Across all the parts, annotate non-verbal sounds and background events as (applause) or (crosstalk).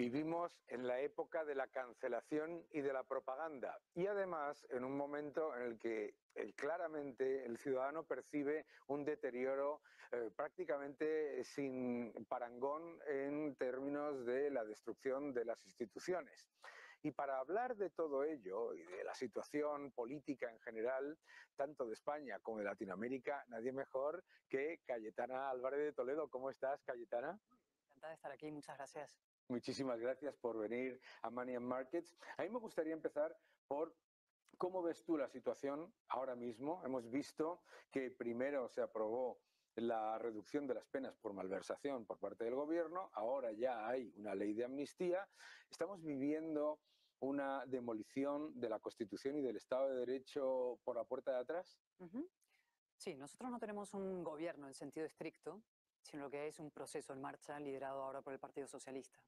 Vivimos en la época de la cancelación y de la propaganda y además en un momento en el que eh, claramente el ciudadano percibe un deterioro eh, prácticamente sin parangón en términos de la destrucción de las instituciones. Y para hablar de todo ello y de la situación política en general, tanto de España como de Latinoamérica, nadie mejor que Cayetana Álvarez de Toledo. ¿Cómo estás, Cayetana? Encantada de estar aquí, muchas gracias. Muchísimas gracias por venir a Money and Markets. A mí me gustaría empezar por cómo ves tú la situación ahora mismo. Hemos visto que primero se aprobó la reducción de las penas por malversación por parte del gobierno, ahora ya hay una ley de amnistía. Estamos viviendo una demolición de la Constitución y del Estado de Derecho por la puerta de atrás. Sí, nosotros no tenemos un gobierno en sentido estricto, sino que es un proceso en marcha liderado ahora por el Partido Socialista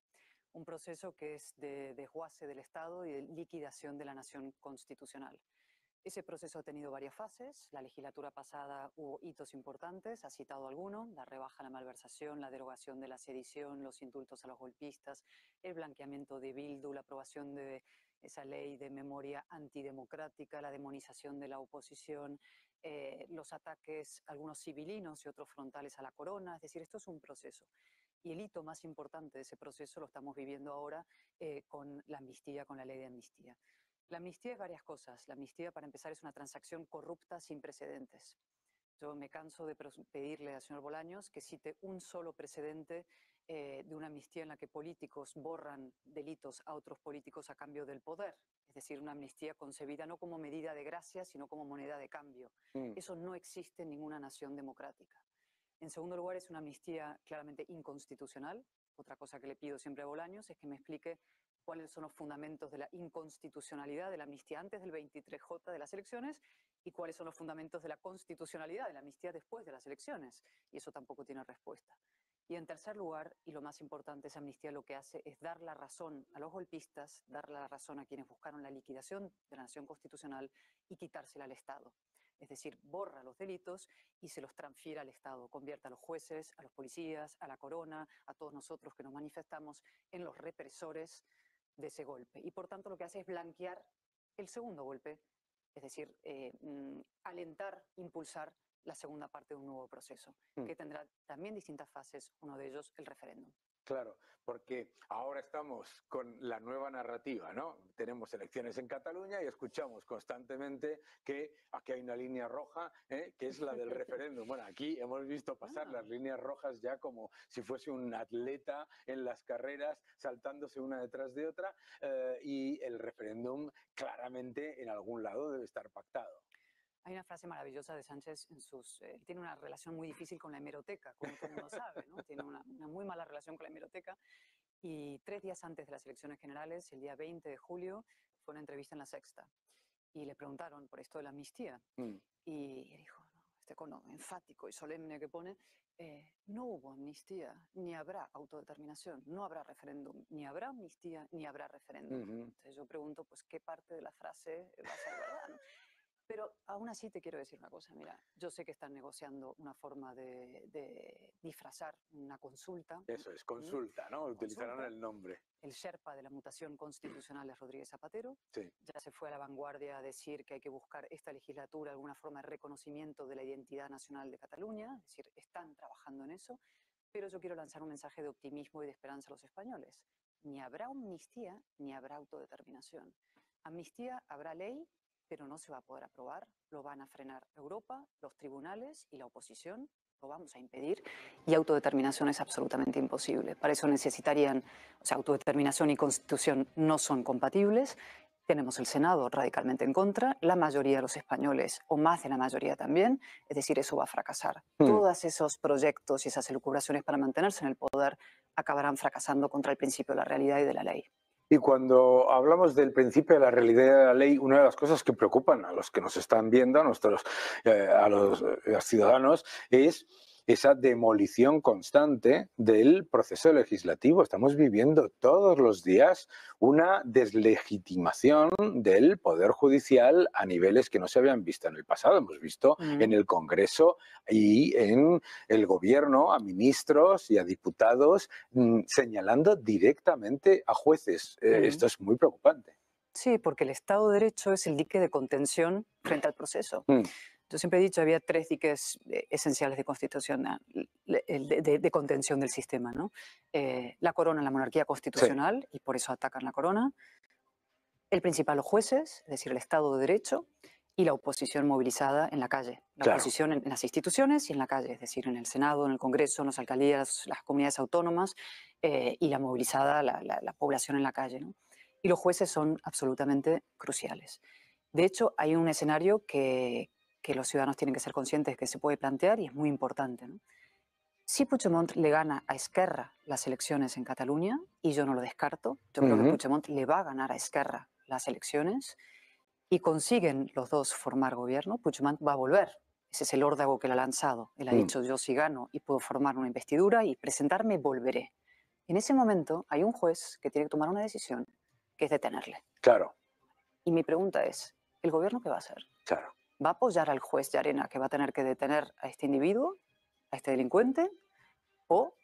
un proceso que es de desguace del Estado y de liquidación de la nación constitucional. Ese proceso ha tenido varias fases. La legislatura pasada hubo hitos importantes, ha citado algunos, la rebaja, a la malversación, la derogación de la sedición, los indultos a los golpistas, el blanqueamiento de Bildu, la aprobación de esa ley de memoria antidemocrática, la demonización de la oposición, eh, los ataques, algunos civilinos y otros frontales a la corona. Es decir, esto es un proceso. Y el hito más importante de ese proceso lo estamos viviendo ahora eh, con la amnistía, con la ley de amnistía. La amnistía es varias cosas. La amnistía, para empezar, es una transacción corrupta sin precedentes. Yo me canso de pedirle al señor Bolaños que cite un solo precedente eh, de una amnistía en la que políticos borran delitos a otros políticos a cambio del poder. Es decir, una amnistía concebida no como medida de gracia, sino como moneda de cambio. Mm. Eso no existe en ninguna nación democrática. En segundo lugar, es una amnistía claramente inconstitucional. Otra cosa que le pido siempre a Bolaños es que me explique cuáles son los fundamentos de la inconstitucionalidad de la amnistía antes del 23J de las elecciones y cuáles son los fundamentos de la constitucionalidad de la amnistía después de las elecciones. Y eso tampoco tiene respuesta. Y en tercer lugar, y lo más importante, esa amnistía lo que hace es dar la razón a los golpistas, dar la razón a quienes buscaron la liquidación de la nación constitucional y quitársela al Estado es decir, borra los delitos y se los transfiere al Estado, convierte a los jueces, a los policías, a la corona, a todos nosotros que nos manifestamos en los represores de ese golpe. Y por tanto lo que hace es blanquear el segundo golpe, es decir, eh, mm, alentar, impulsar la segunda parte de un nuevo proceso, que mm. tendrá también distintas fases, uno de ellos el referéndum. Claro, porque ahora estamos con la nueva narrativa, ¿no? Tenemos elecciones en Cataluña y escuchamos constantemente que aquí hay una línea roja, ¿eh? que es la del referéndum. Bueno, aquí hemos visto pasar las ah. líneas rojas ya como si fuese un atleta en las carreras, saltándose una detrás de otra, eh, y el referéndum claramente en algún lado debe estar pactado. Hay una frase maravillosa de Sánchez en sus... Eh, tiene una relación muy difícil con la hemeroteca, como todo el mundo sabe, ¿no? Tiene una, muy mala relación con la hemeroteca. Y tres días antes de las elecciones generales, el día 20 de julio, fue una entrevista en La Sexta. Y le preguntaron por esto de la amnistía. Mm. Y dijo, este cono enfático y solemne que pone, eh, no hubo amnistía, ni habrá autodeterminación, no habrá referéndum, ni habrá amnistía, ni habrá referéndum. Entonces yo pregunto, pues, ¿qué parte de la frase va a ser verdad? Pero aún así te quiero decir una cosa, mira, yo sé que están negociando una forma de, disfrazar una consulta. Eso es, consulta, ¿no? Utilizarán el nombre. El Sherpa de la mutación constitucional es Rodríguez Zapatero. Ya se fue a la vanguardia a decir que hay que buscar esta legislatura alguna forma de reconocimiento de la identidad nacional de Cataluña, es decir, están trabajando en eso. Pero yo quiero lanzar un mensaje de optimismo y de esperanza a los españoles. Ni habrá amnistía, ni habrá autodeterminación. Amnistía habrá ley pero no se va a poder aprobar, lo van a frenar Europa, los tribunales y la oposición, lo vamos a impedir y autodeterminación es absolutamente imposible. Para eso necesitarían, o sea, autodeterminación y constitución no son compatibles. Tenemos el Senado radicalmente en contra, la mayoría de los españoles, o más de la mayoría también, es decir, eso va a fracasar. Hmm. Todos esos proyectos y esas elucubraciones para mantenerse en el poder acabarán fracasando contra el principio de la realidad y de la ley. Y cuando hablamos del principio de la realidad de la ley, una de las cosas que preocupan a los que nos están viendo, a nuestros eh, eh, a los ciudadanos, es esa demolición constante del proceso legislativo. Estamos viviendo todos los días una deslegitimación del Poder Judicial a niveles que no se habían visto en el pasado. Hemos visto mm. en el Congreso y en el Gobierno a ministros y a diputados mm, señalando directamente a jueces. Eh, mm. esto es muy preocupante. Sí, porque el Estado de Derecho es el dique de contención frente al proceso. Yo siempre he dicho, había tres diques eh, esenciales de, constitución, ah, de, contención del sistema. ¿no? Eh, la corona, la monarquía constitucional, y por eso atacan la corona. El principal, los jueces, es decir, el Estado de Derecho, y la oposición movilizada en la calle. La oposición en, las instituciones y en la calle, es decir, en el Senado, en el Congreso, en las alcaldías, las comunidades autónomas, eh, y la movilizada, la, población en la calle. Y los jueces son absolutamente cruciales. De hecho, hay un escenario que, que los ciudadanos tienen que ser conscientes que se puede plantear y es muy importante. Si Puigdemont le gana a Esquerra las elecciones en Cataluña, y yo no lo descarto, yo creo que Puigdemont le va a ganar a Esquerra las elecciones y consiguen los dos formar gobierno, Puigdemont va a volver. Ese es el órdago que le ha lanzado. Él ha mm. dicho, yo si gano y puedo formar una investidura y presentarme, volveré. En ese momento hay un juez que tiene que tomar una decisión, que es detenerle. Claro. Y mi pregunta es, ¿el gobierno qué va a hacer? Claro va a apoyar al juez de arena que va a tener que detener a este individuo, a este delincuente, o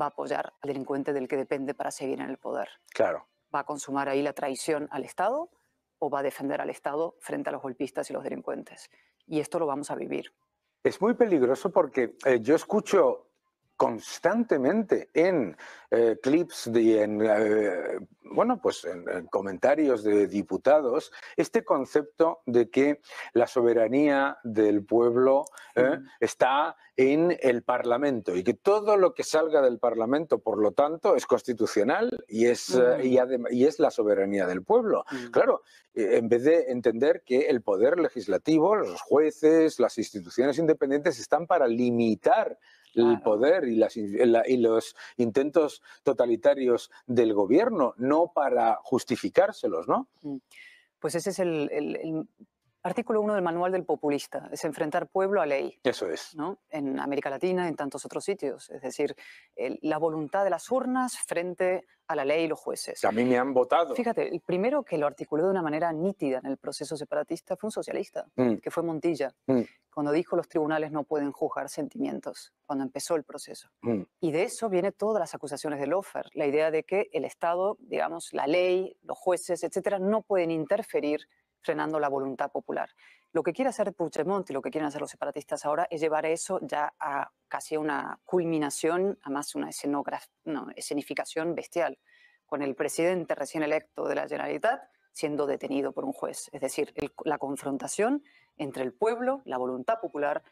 va a apoyar al delincuente del que depende para seguir en el poder. Claro. ¿Va a consumar ahí la traición al Estado o va a defender al Estado frente a los golpistas y los delincuentes? Y esto lo vamos a vivir. Es muy peligroso porque eh, yo escucho constantemente en eh, clips, de, en, eh, bueno, pues en, comentarios de diputados, este concepto de que la soberanía del pueblo eh, está en el Parlamento y que todo lo que salga del Parlamento, por lo tanto, es constitucional y es, y es la soberanía del pueblo. Claro, en vez de entender que el poder legislativo, los jueces, las instituciones independientes están para limitar el poder y, los intentos totalitarios del gobierno, no para justificárselos, ¿no? Mm. Pues ese es el, artículo 1 del Manual del Populista, es enfrentar pueblo a ley. Eso es. ¿no? En América Latina, en tantos otros sitios. Es decir, la voluntad de las urnas frente a la ley y los jueces. A mí me han votado. Fíjate, el primero que lo articuló de una manera nítida en el proceso separatista fue un socialista, mm. que fue Montilla. Mm cuando dijo los tribunales no pueden juzgar sentimientos, cuando empezó el proceso. Mm. Y de eso vienen todas las acusaciones del Lofer, la idea de que el Estado, digamos, la ley, los jueces, etcétera, no pueden interferir frenando la voluntad popular. Lo que quiere hacer Puigdemont y lo que quieren hacer los separatistas ahora es llevar eso ya a casi una culminación, a más una no, escenificación bestial, con el presidente recién electo de la Generalitat siendo detenido por un juez. Es decir, la confrontación entre el pueblo, la voluntad popular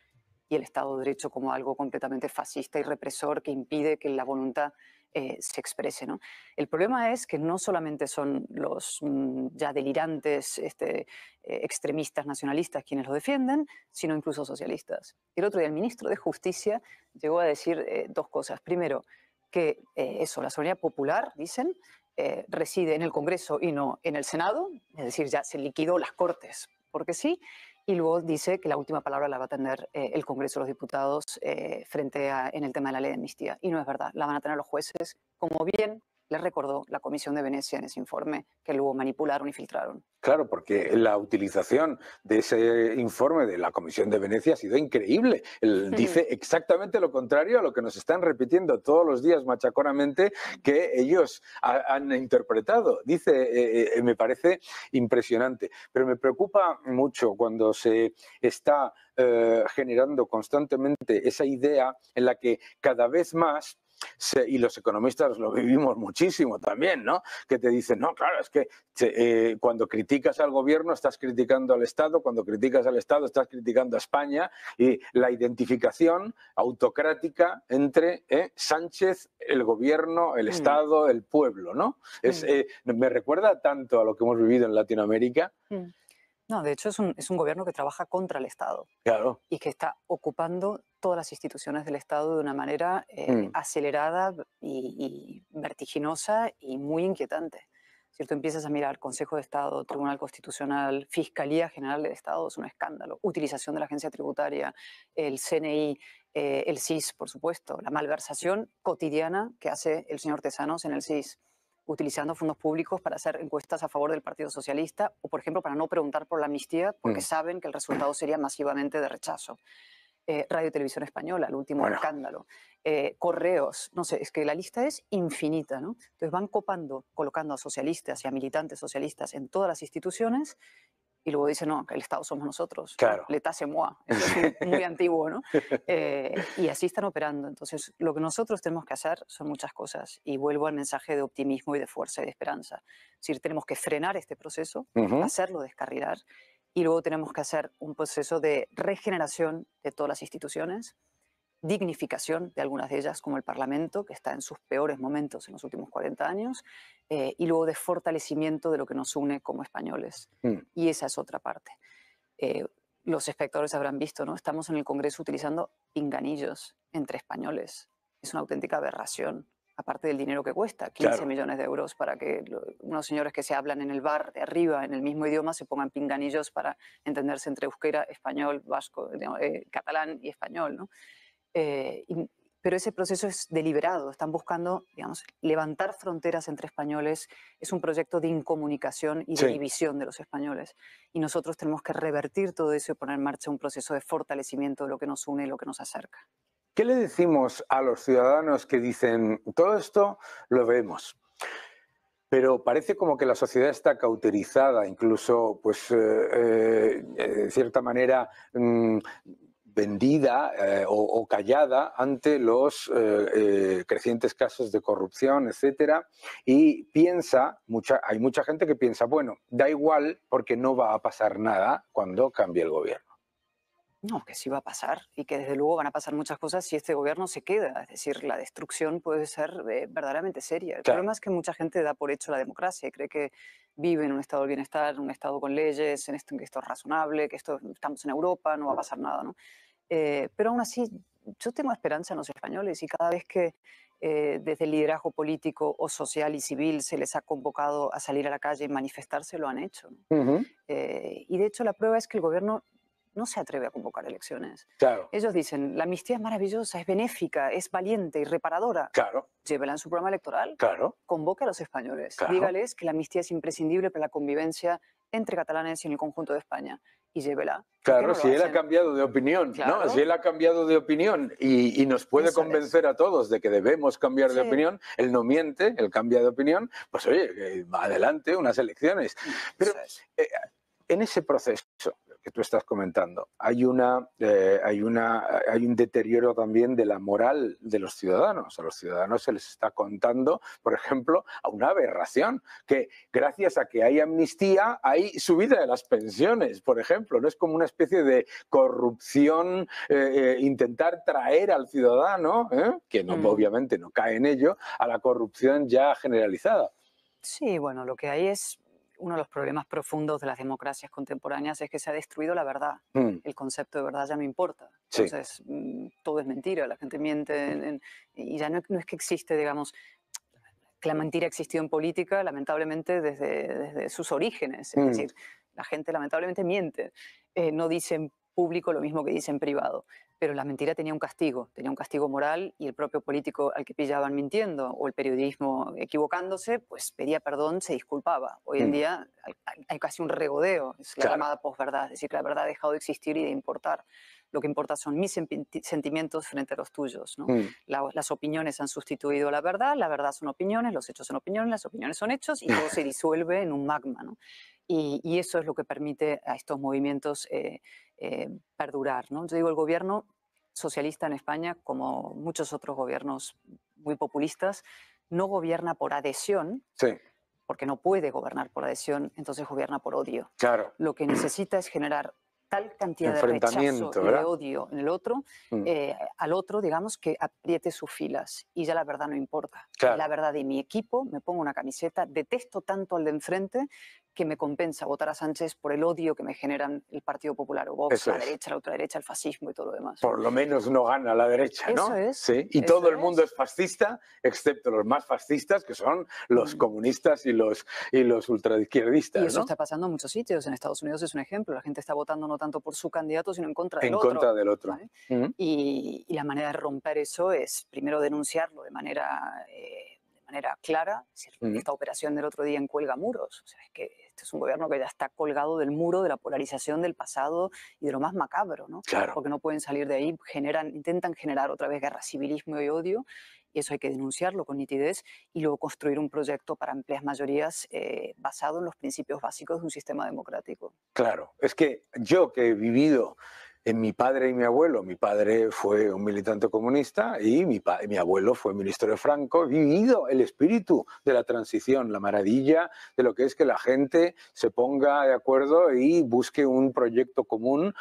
y el Estado de Derecho como algo completamente fascista y represor que impide que la voluntad eh, se exprese. ¿no? El problema es que no solamente son los mm, ya delirantes este, eh, extremistas nacionalistas quienes lo defienden, sino incluso socialistas. El otro día el ministro de Justicia llegó a decir eh, dos cosas. Primero, que eso, la soberanía popular, dicen, eh, reside en el Congreso y no en el Senado, es decir, ya se liquidó las Cortes, porque sí, y luego dice que la última palabra la va a tener eh, el Congreso de los Diputados eh, frente a, en el tema de la ley de amnistía. Y no es verdad, la van a tener los jueces, como bien les recordó la Comisión de Venecia en ese informe que luego manipularon y filtraron. Claro, porque la utilización de ese informe de la Comisión de Venecia ha sido increíble. (laughs) dice exactamente lo contrario a lo que nos están repitiendo todos los días machaconamente que ellos han interpretado. Dice, eh, eh, eh, me parece impresionante, pero me preocupa mucho cuando se está generando constantemente esa idea en la que cada vez más y los economistas lo vivimos muchísimo también, ¿no? Que te dicen, no, claro, es que eh, cuando criticas al gobierno estás criticando al Estado, cuando criticas al Estado estás criticando a España y la identificación autocrática entre eh, Sánchez, el gobierno, el mm. Estado, el pueblo, ¿no? Mm. Eh, me recuerda tanto a lo que hemos vivido en Latinoamérica. Mm. No, de hecho es un, gobierno que trabaja contra el Estado. Claro. Y que está ocupando todas las instituciones del Estado de una manera eh, mm. acelerada y, vertiginosa y muy inquietante. Cierto, tú empiezas a mirar Consejo de Estado, Tribunal Constitucional, Fiscalía General del Estado, es un escándalo. Utilización de la agencia tributaria, el CNI, eh, el CIS, por supuesto, la malversación cotidiana que hace el señor Tesanos en el CIS utilizando fondos públicos para hacer encuestas a favor del Partido Socialista o, por ejemplo, para no preguntar por la amnistía porque mm. saben que el resultado sería masivamente de rechazo. Eh, Radio Televisión Española, el último escándalo, eh, correos, no sé, es que la lista es infinita, ¿no? Entonces van copando, colocando a socialistas y a militantes socialistas en todas las instituciones y luego dice, no, el Estado somos nosotros. Claro. le moi. es muy, antiguo, ¿no? (laughs) Eh, y así están operando. Entonces, lo que nosotros tenemos que hacer son muchas cosas. Y vuelvo al mensaje de optimismo y de fuerza y de esperanza. Es decir, tenemos que frenar este proceso, hacerlo descarrilar, y luego tenemos que hacer un proceso de regeneración de todas las instituciones, dignificación de algunas de ellas, como el Parlamento, que está en sus peores momentos en los últimos 40 años, eh, y luego de fortalecimiento de lo que nos une como españoles. Mm. Y esa es otra parte. Eh, los espectadores habrán visto, ¿no? Estamos en el Congreso utilizando pinganillos entre españoles. Es una auténtica aberración, aparte del dinero que cuesta, 15 millones de euros para que unos señores que se hablan en el bar de arriba, en el mismo idioma, se pongan pinganillos para entenderse entre euskera, español, vasco, eh, catalán y español, ¿no? Eh, pero ese proceso es deliberado, están buscando, digamos, levantar fronteras entre españoles, es un proyecto de incomunicación y de división de los españoles, y nosotros tenemos que revertir todo eso y poner en marcha un proceso de fortalecimiento de lo que nos une y lo que nos acerca. ¿Qué le decimos a los ciudadanos que dicen, todo esto lo vemos? pero parece como que la sociedad está cauterizada, incluso, pues, eh, eh, de cierta manera, mm, vendida eh, o, callada ante los eh, eh, crecientes casos de corrupción, etcétera, y piensa, mucha, hay mucha gente que piensa, bueno, da igual porque no va a pasar nada cuando cambie el gobierno. No, que sí va a pasar y que desde luego van a pasar muchas cosas si este gobierno se queda. Es decir, la destrucción puede ser eh, verdaderamente seria. El problema es que mucha gente da por hecho la democracia y cree que vive en un estado de bienestar, en un estado con leyes, en esto, que esto es razonable, que esto, estamos en Europa, no va a pasar nada. Eh, pero aún así, yo tengo esperanza en los españoles y cada vez que eh, desde el liderazgo político o social y civil se les ha convocado a salir a la calle y manifestarse, lo han hecho. y de hecho la prueba es que el gobierno no se atreve a convocar elecciones. Ellos dicen, la amnistía es maravillosa, es benéfica, es valiente y reparadora. Claro. Llévela en su programa electoral. Claro. Convoque a los españoles. Dígales que la amnistía es imprescindible para la convivencia entre catalanes y en el conjunto de España. Y llévela. Claro, si él ha cambiado de opinión, Si él ha cambiado de opinión y, nos puede convencer a todos de que debemos cambiar de opinión, él no miente, él cambia de opinión, pues oye, eh, adelante unas elecciones. Mm, Pero eh, en ese proceso, tú estás comentando. Hay, una, eh, hay, una, hay un deterioro también de la moral de los ciudadanos. A los ciudadanos se les está contando, por ejemplo, a una aberración, que gracias a que hay amnistía hay subida de las pensiones, por ejemplo. No es como una especie de corrupción, eh, eh, intentar traer al ciudadano, que no, mm. obviamente no cae en ello, a la corrupción ya generalizada. Sí, bueno, lo que hay es uno de los problemas profundos de las democracias contemporáneas es que se ha destruido la verdad. Mm. El concepto de verdad ya no importa. Entonces, mm, todo es mentira, la gente miente y ya no, es que existe, digamos, que la mentira existió en política, lamentablemente, desde, sus orígenes. Es mm. decir, la gente lamentablemente miente, eh, no dicen público lo mismo que dice en privado. Pero la mentira tenía un castigo, tenía un castigo moral y el propio político al que pillaban mintiendo o el periodismo equivocándose, pues pedía perdón, se disculpaba. Hoy en mm. día hay, casi un regodeo, es la llamada posverdad, es decir, que la verdad ha dejado de existir y de importar. Lo que importa son mis sentimientos frente a los tuyos. Mm. las opiniones han sustituido a la verdad, la verdad son opiniones, los hechos son opiniones, las opiniones son hechos y todo se (laughs) disuelve en un magma. ¿no? Y, eso es lo que permite a estos movimientos eh, eh, perdurar. ¿no? Yo digo, el gobierno socialista en España, como muchos otros gobiernos muy populistas, no gobierna por adhesión, porque no puede gobernar por adhesión, entonces gobierna por odio. Claro. Lo que necesita es generar tal cantidad de rechazo y de odio en el otro, mm. eh, al otro, digamos, que apriete sus filas y ya la verdad no importa. La verdad de mi equipo, me pongo una camiseta, detesto tanto al de enfrente que me compensa votar a Sánchez por el odio que me generan el Partido Popular o Vox, la derecha, la ultraderecha, el fascismo y todo lo demás. Por lo menos no gana la derecha, ¿no? Eso es. Sí. Y todo el mundo es fascista, excepto los más fascistas, que son los mm. comunistas y los, y los Y eso está pasando en muchos sitios. En Estados Unidos es un ejemplo. La gente está votando no tanto por su candidato, sino en contra del otro. contra del otro. y, la manera de romper eso es, primero, denunciarlo de manera... Eh, manera clara, esta operación del otro día en Cuelga Muros. O sea, es que este es un gobierno que ya está colgado del muro, de la polarización del pasado y de lo más macabro, ¿no? Claro. Porque no pueden salir de ahí, generan, intentan generar otra vez guerra, civilismo y odio, y eso hay que denunciarlo con nitidez, y luego construir un proyecto para amplias mayorías eh, basado en los principios básicos de un sistema democrático. Claro, es que yo que he vivido en eh, mi padre y mi abuelo. Mi padre fue un militante comunista y mi, abuelo fue ministro de Franco. He vivido el espíritu de la transición, la maravilla de lo que es que la gente se ponga de acuerdo y busque un proyecto común.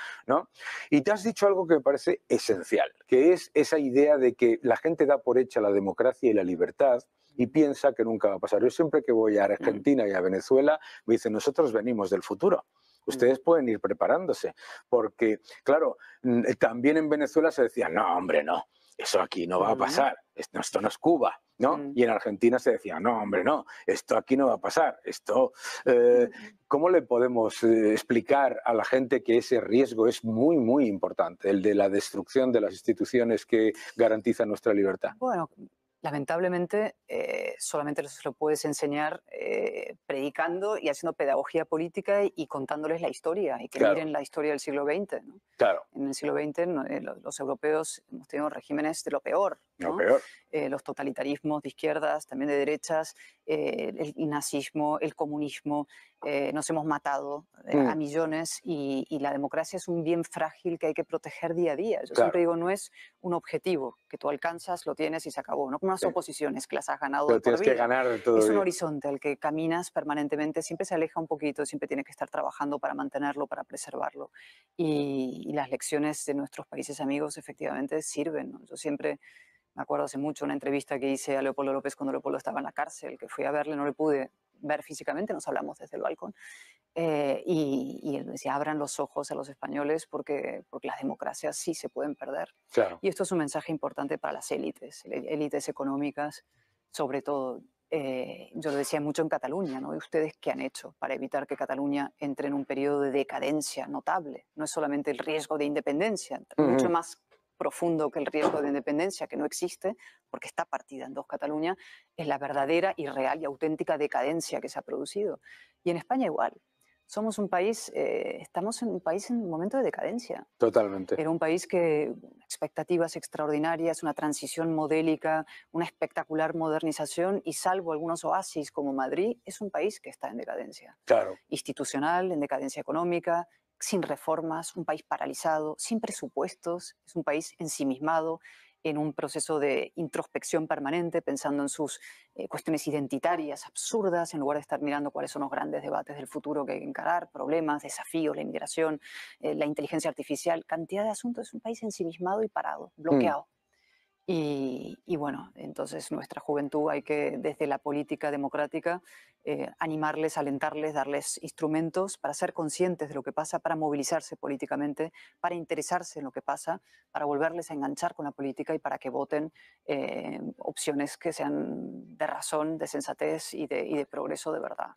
Y te has dicho algo que me parece esencial, que es esa idea de que la gente da por hecha la democracia y la libertad y piensa que nunca va a pasar. Yo siempre que voy a Argentina y a Venezuela me dicen, nosotros venimos del futuro. Ustedes mm. pueden ir preparándose, porque, claro, eh, también en Venezuela se decía, no, hombre, no, eso aquí no va a pasar, esto no es Cuba, ¿no? Y en Argentina se decía, no, hombre, no, esto aquí no va a pasar, esto... Eh, ¿Cómo le podemos eh, explicar a la gente que ese riesgo es muy, muy importante, el de la destrucción de las instituciones que garantizan nuestra libertad? Bueno, lamentablemente eh, solamente se lo puedes enseñar eh, predicando y haciendo pedagogía política y, contándoles la historia y que miren la historia del siglo XX. Claro. En el siglo XX eh, los, europeos hemos tenido regímenes de lo peor. los totalitarismos de izquierdas, también de derechas, el, nazismo, el comunismo, nos hemos matado a mm. millones y, la democracia es un bien frágil que hay que proteger día a día. Yo siempre digo, no es un objetivo que tú alcanzas, lo tienes y se acabó. ¿no? unas oposiciones que las has ganado. tienes que ganar Es un horizonte al que caminas permanentemente, siempre se aleja un poquito, siempre tienes que estar trabajando para mantenerlo, para preservarlo. Y, las lecciones de nuestros países amigos efectivamente sirven. Yo siempre me acuerdo hace mucho una entrevista que hice a Leopoldo López cuando Leopoldo estaba en la cárcel, que fui a verle, no le pude ver físicamente, nos hablamos desde el balcón. Eh, y, él decía, abran los ojos a los españoles porque, porque las democracias sí se pueden perder. Y esto es un mensaje importante para las élites, élites económicas, sobre todo. Eh, yo lo decía mucho en Cataluña, ¿no? ¿Y ustedes qué han hecho para evitar que Cataluña entre en un periodo de decadencia notable? No es solamente el riesgo de independencia, mucho más profundo que el riesgo de independencia, que no existe, porque está partida en dos Cataluña, es la verdadera y real y auténtica decadencia que se ha producido. Y en España igual. Somos un país, eh, estamos en un país en un momento de decadencia. Totalmente. Era un país que expectativas extraordinarias, una transición modélica, una espectacular modernización y salvo algunos oasis como Madrid, es un país que está en decadencia. Claro. Institucional, en decadencia económica, sin reformas, un país paralizado, sin presupuestos, es un país ensimismado en un proceso de introspección permanente, pensando en sus eh, cuestiones identitarias absurdas, en lugar de estar mirando cuáles son los grandes debates del futuro que hay que encarar, problemas, desafíos, la inmigración, eh, la inteligencia artificial, cantidad de asuntos. Es un país ensimismado y parado, mm. bloqueado. Y, bueno, entonces nuestra juventud hay que, desde la política democrática, eh, animarles, alentarles, darles instrumentos para ser conscientes de lo que pasa, para movilizarse políticamente, para interesarse en lo que pasa, para volverles a enganchar con la política y para que voten eh, opciones que sean de razón, de sensatez y de, y de progreso de verdad.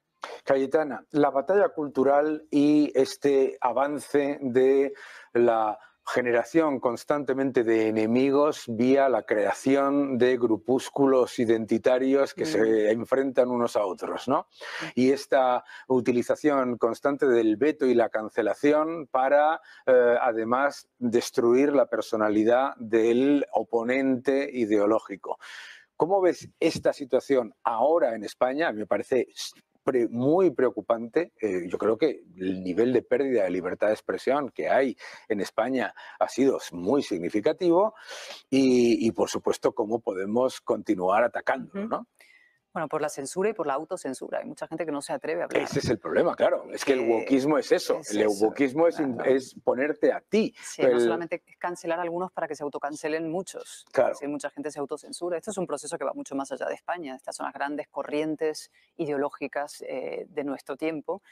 Cayetana, la batalla cultural y este avance de la generación constantemente de enemigos vía la creación de grupúsculos identitarios que se mm. enfrentan unos a otros, ¿no? Y esta utilización constante del veto y la cancelación para, eh, además, destruir la personalidad del oponente ideológico. ¿Cómo ves esta situación ahora en España? Me parece muy preocupante. Eh, yo creo que el nivel de pérdida de libertad de expresión que hay en España ha sido muy significativo y, por supuesto, cómo podemos continuar atacando, ¿no? Bueno, por la censura y por la autocensura. Hay mucha gente que no se atreve a hablar. Ese es el problema, claro. Es que el eh, wokismo es eso. el wokismo es, es, ponerte a ti. Sí, no solamente es cancelar algunos para que se autocancelen muchos. Claro. mucha gente se autocensura. Esto es un proceso que va mucho más allá de España. Estas son las grandes corrientes ideológicas eh, de nuestro tiempo.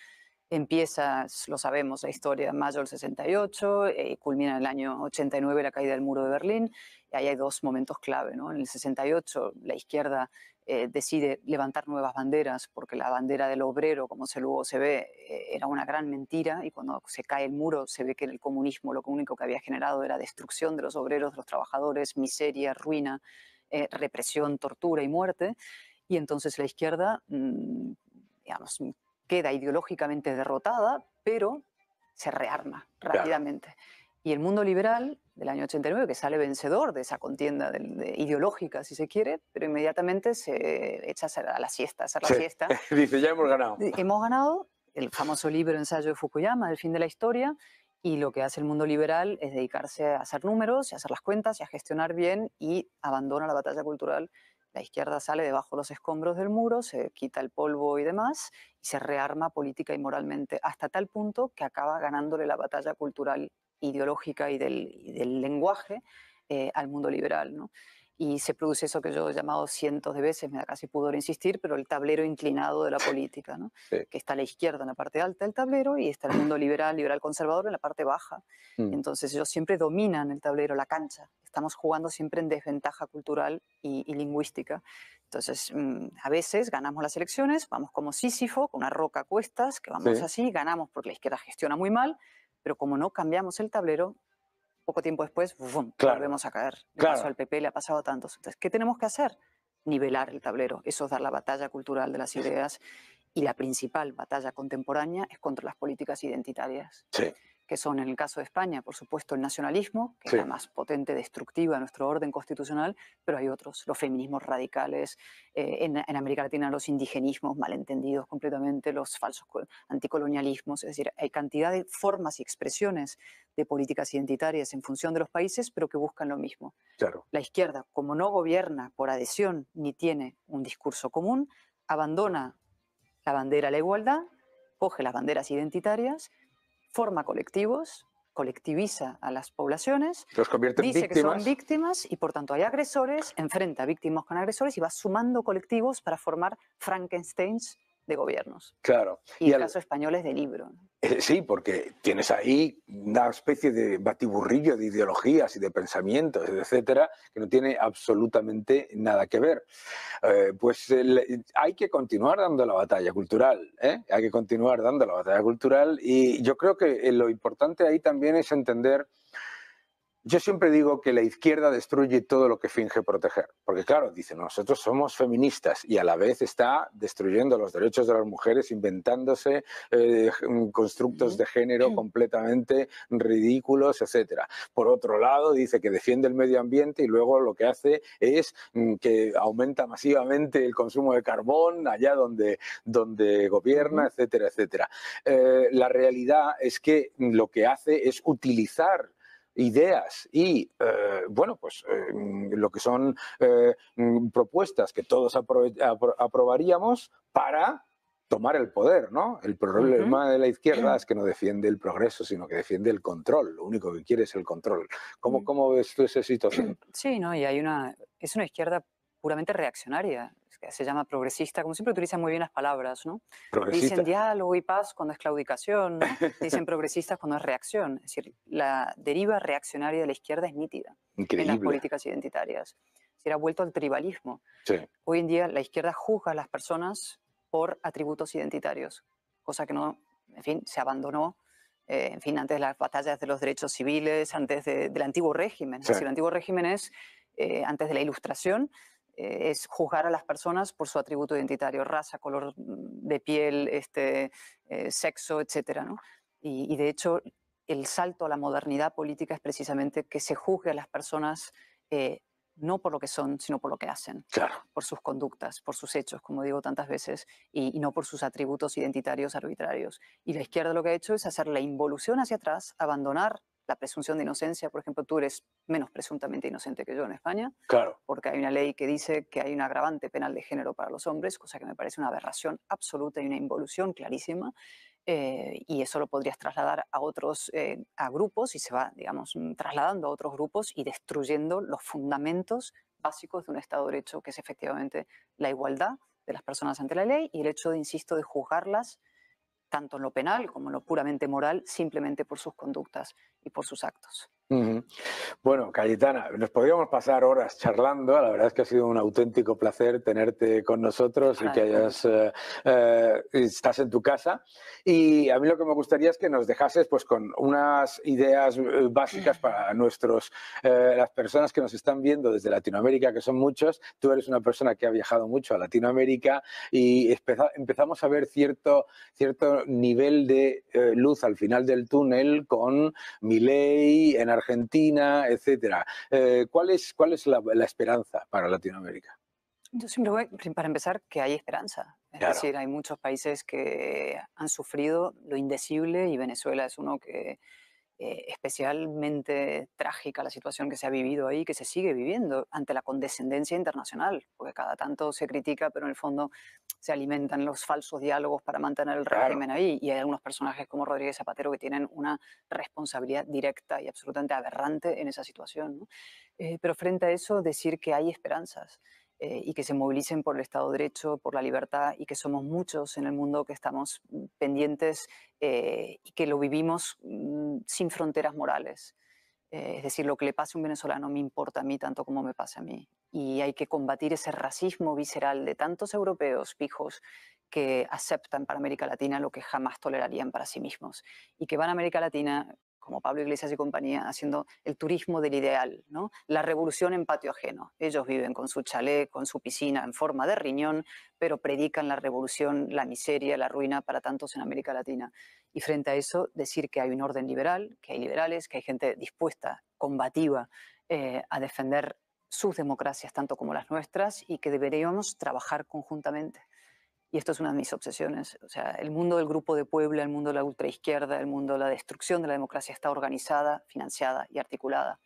Empieza, lo sabemos, la historia en mayo del 68 y eh, culmina en el año 89 la caída del muro de Berlín. Y ahí hay dos momentos clave. ¿no? En el 68 la izquierda eh, decide levantar nuevas banderas, porque la bandera del obrero, como se luego se ve, eh, era una gran mentira y cuando se cae el muro se ve que el comunismo lo único que había generado era destrucción de los obreros, de los trabajadores, miseria, ruina, eh, represión, tortura y muerte. Y entonces la izquierda, mm, queda ideológicamente derrotada, pero se rearma rápidamente y el mundo liberal del año 89, que sale vencedor de esa contienda ideológica, si se quiere, pero inmediatamente se echa a la siesta, a hacer la siesta. (laughs) Dice, ya hemos ganado. Hemos ganado el famoso libro ensayo de Fukuyama, El fin de la historia, y lo que hace el mundo liberal es dedicarse a hacer números, a hacer las cuentas y a gestionar bien y abandona la batalla cultural. La izquierda sale debajo de los escombros del muro, se quita el polvo y demás, y se rearma política y moralmente, hasta tal punto que acaba ganándole la batalla cultural ideológica y del, lenguaje eh, al mundo liberal. ¿no? Y se produce eso que yo he llamado cientos de veces, me da casi pudor insistir, pero el tablero inclinado de la política, que está la izquierda en la parte alta del tablero y está el mundo liberal, liberal conservador en la parte baja. Mm. Entonces ellos siempre dominan el tablero, la cancha. Estamos jugando siempre en desventaja cultural y, lingüística. Entonces, mm, a veces ganamos las elecciones, vamos como Sísifo, con una roca a cuestas, que vamos así, ganamos porque la izquierda gestiona muy mal, pero como no cambiamos el tablero, poco tiempo después volvemos a caer. Le al PP, le ha pasado tanto. Entonces, ¿qué tenemos que hacer? Nivelar el tablero. Eso es dar la batalla cultural de las ideas y la principal batalla contemporánea es contra las políticas identitarias. Sí que son en el caso de España, por supuesto, el nacionalismo, que es la más potente destructiva de nuestro orden constitucional, pero hay otros, los feminismos radicales, eh, en, América Latina los indigenismos malentendidos completamente, los falsos anticolonialismos, es decir, hay cantidad de formas y expresiones de políticas identitarias en función de los países, pero que buscan lo mismo. Claro. La izquierda, como no gobierna por adhesión ni tiene un discurso común, abandona la bandera a la igualdad, coge las banderas identitarias, forma colectivos, colectiviza a las poblaciones, dice que son víctimas y por tanto hay agresores, enfrenta víctimas con agresores y va sumando colectivos para formar Frankensteins de gobiernos. Claro. Y, en el caso español es de libro. Eh, sí, porque tienes ahí una especie de batiburrillo de ideologías y de pensamientos, etcétera, que no tiene absolutamente nada que ver. Eh, pues eh, hay que continuar dando la batalla cultural, hay que continuar dando la batalla cultural y yo creo que lo importante ahí también es entender yo siempre digo que la izquierda destruye todo lo que finge proteger, porque claro, dice, nosotros somos feministas y a la vez está destruyendo los derechos de las mujeres, inventándose eh, constructos de género mm. completamente ridículos, etc. Por otro lado, dice que defiende el medio ambiente y luego lo que hace es mm, que aumenta masivamente el consumo de carbón allá donde, donde gobierna, etcétera, etcétera. Eh, la realidad es que lo que hace es utilizar ideas y, eh, bueno, pues eh, lo que son eh, mm, propuestas que todos aprobaríamos para tomar el poder, ¿no? El problema de la izquierda es que no defiende el progreso, sino que defiende el control. Lo único que quiere es el control. ¿Cómo, mm. cómo ves esa situación? Sí, no, y hay una... Es una izquierda puramente reaccionaria se llama progresista, como siempre utilizan muy bien las palabras, ¿no? Dicen diálogo y paz cuando es claudicación, (laughs) dicen progresistas cuando es reacción, es decir, la deriva reaccionaria de la izquierda es nítida en las políticas identitarias. Se ha vuelto al tribalismo. Hoy en día la izquierda juzga a las personas por atributos identitarios, cosa que no, en fin, se abandonó eh, en fin, antes de las batallas de los derechos civiles, antes del antiguo régimen. Es decir, el antiguo régimen es eh, antes de la Ilustración, eh, es juzgar a las personas por su atributo identitario, raza, color de piel, este, eh, sexo, etc. Y, de hecho, el salto a la modernidad política es precisamente que se juzgue a las personas eh, no por lo que son, sino por lo que hacen, claro. por sus conductas, por sus hechos, como digo tantas veces, y, no por sus atributos identitarios arbitrarios. Y la izquierda lo que ha hecho es hacer la involución hacia atrás, abandonar la presunción de inocencia, por ejemplo, tú eres menos presuntamente inocente que yo en España, porque hay una ley que dice que hay un agravante penal de género para los hombres, cosa que me parece una aberración absoluta y una involución clarísima, eh, y eso lo podrías trasladar a otros eh, a grupos y se va, digamos, mm, trasladando a otros grupos y destruyendo los fundamentos básicos de un Estado de Derecho, que es efectivamente la igualdad de las personas ante la ley y el hecho, insisto, de juzgarlas tanto en lo penal como en lo puramente moral, simplemente por sus conductas y por sus actos. Bueno, Cayetana, nos podríamos pasar horas charlando. La verdad es que ha sido un auténtico placer tenerte con nosotros y que pues hayas, eh, eh, estás en tu casa. Y a mí lo que me gustaría es que nos dejases pues, con unas ideas eh, básicas mm. para nuestros, las personas que nos están viendo desde Latinoamérica, que son muchos. Tú eres una persona que ha viajado mucho a Latinoamérica y empezamos a ver cierto, cierto nivel de luz al final del túnel con Miley en Argentina Argentina, etcétera. Eh, ¿Cuál es, cuál es la, esperanza para Latinoamérica? Yo siempre voy, para empezar, que hay esperanza. Es decir, hay muchos países que han sufrido lo indecible y Venezuela es uno que eh, especialmente trágica la situación que se ha vivido ahí, que se sigue viviendo ante la condescendencia internacional, porque cada tanto se critica, pero en el fondo se alimentan los falsos diálogos para mantener el régimen ahí. Y hay algunos personajes como Rodríguez Zapatero que tienen una responsabilidad directa y absolutamente aberrante en esa situación. Eh, pero frente a eso, decir que hay esperanzas eh, y que se movilicen por el Estado de Derecho, por la libertad y que somos muchos en el mundo que estamos mm, pendientes eh, y que lo vivimos mm, sin fronteras morales. Eh, es decir, lo que le pase a un venezolano me importa a mí tanto como me pasa a mí. Y hay que combatir ese racismo visceral de tantos europeos fijos que aceptan para América Latina lo que jamás tolerarían para sí mismos y que van a América Latina como Pablo Iglesias y compañía, haciendo el turismo del ideal, ¿no? la revolución en patio ajeno. Ellos viven con su chalet, con su piscina en forma de riñón, pero predican la revolución, la miseria, la ruina para tantos en América Latina. Y frente a eso, decir que hay un orden liberal, que hay liberales, que hay gente dispuesta, combativa, eh, a defender sus democracias tanto como las nuestras y que deberíamos trabajar conjuntamente y esto es una de mis obsesiones, o sea, el mundo del grupo de Puebla, el mundo de la ultraizquierda, el mundo de la destrucción de la democracia está organizada, financiada y articulada.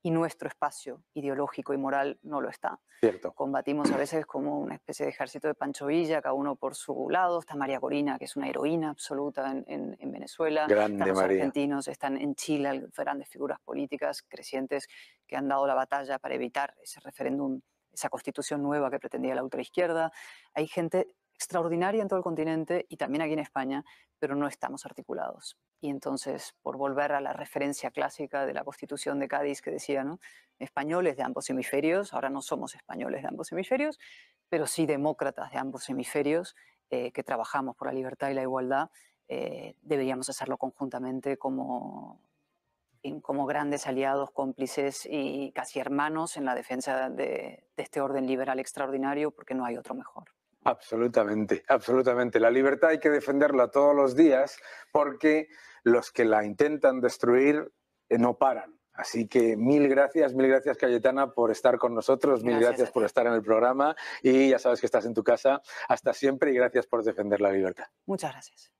Y nuestro espacio ideológico y moral no lo está. Cierto. Combatimos a veces como una especie de ejército de Pancho Villa, cada uno por su lado. Está María Corina, que es una heroína absoluta en, Venezuela. Grande están los argentinos, están en Chile grandes figuras políticas crecientes que han dado la batalla para evitar ese referéndum, esa constitución nueva que pretendía la ultraizquierda. Hay gente extraordinaria en todo el continente y también aquí en España, pero no estamos articulados. Y entonces, por volver a la referencia clásica de la Constitución de Cádiz que decía, ¿no? españoles de ambos hemisferios, ahora no somos españoles de ambos hemisferios, pero sí demócratas de ambos hemisferios eh, que trabajamos por la libertad y la igualdad, eh, deberíamos hacerlo conjuntamente como, como grandes aliados, cómplices y casi hermanos en la defensa de este orden liberal extraordinario, porque no hay otro mejor. Absolutamente, absolutamente. La libertad hay que defenderla todos los días porque los que la intentan destruir eh, no paran. Así que mil gracias, mil gracias Cayetana por estar con nosotros, mil gracias, por estar en el programa y ya sabes que estás en tu casa. Hasta siempre y gracias por defender la libertad. Muchas gracias.